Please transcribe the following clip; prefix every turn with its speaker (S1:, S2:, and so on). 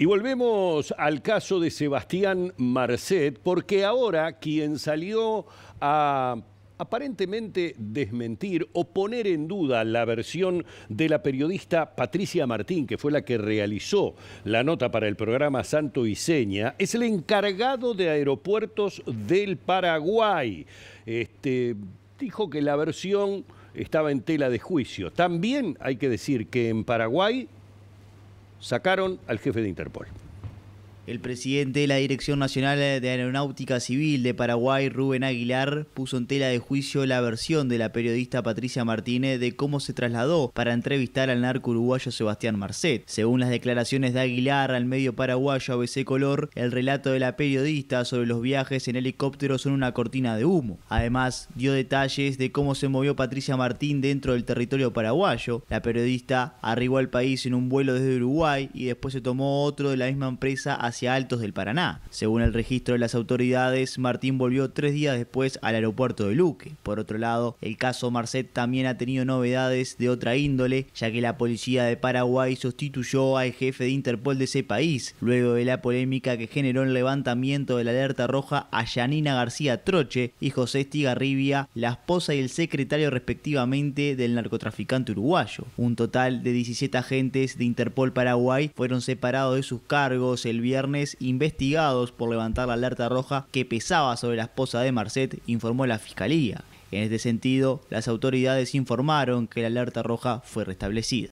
S1: Y volvemos al caso de Sebastián Marcet, porque ahora quien salió a aparentemente desmentir o poner en duda la versión de la periodista Patricia Martín, que fue la que realizó la nota para el programa Santo y Seña, es el encargado de aeropuertos del Paraguay. Este, dijo que la versión estaba en tela de juicio. También hay que decir que en Paraguay sacaron al jefe de Interpol.
S2: El presidente de la Dirección Nacional de Aeronáutica Civil de Paraguay, Rubén Aguilar, puso en tela de juicio la versión de la periodista Patricia Martínez de cómo se trasladó para entrevistar al narco uruguayo Sebastián Marcet. Según las declaraciones de Aguilar al medio paraguayo ABC Color, el relato de la periodista sobre los viajes en helicóptero son una cortina de humo. Además, dio detalles de cómo se movió Patricia Martín dentro del territorio paraguayo. La periodista arribó al país en un vuelo desde Uruguay y después se tomó otro de la misma empresa hacia Altos del Paraná. Según el registro de las autoridades, Martín volvió tres días después al aeropuerto de Luque. Por otro lado, el caso Marcet también ha tenido novedades de otra índole, ya que la policía de Paraguay sustituyó al jefe de Interpol de ese país, luego de la polémica que generó el levantamiento de la alerta roja a Yanina García Troche y José Estigarribia, la esposa y el secretario respectivamente del narcotraficante uruguayo. Un total de 17 agentes de Interpol Paraguay fueron separados de sus cargos el viernes investigados por levantar la alerta roja que pesaba sobre la esposa de Marcet, informó la fiscalía. En este sentido, las autoridades informaron que la alerta roja fue restablecida.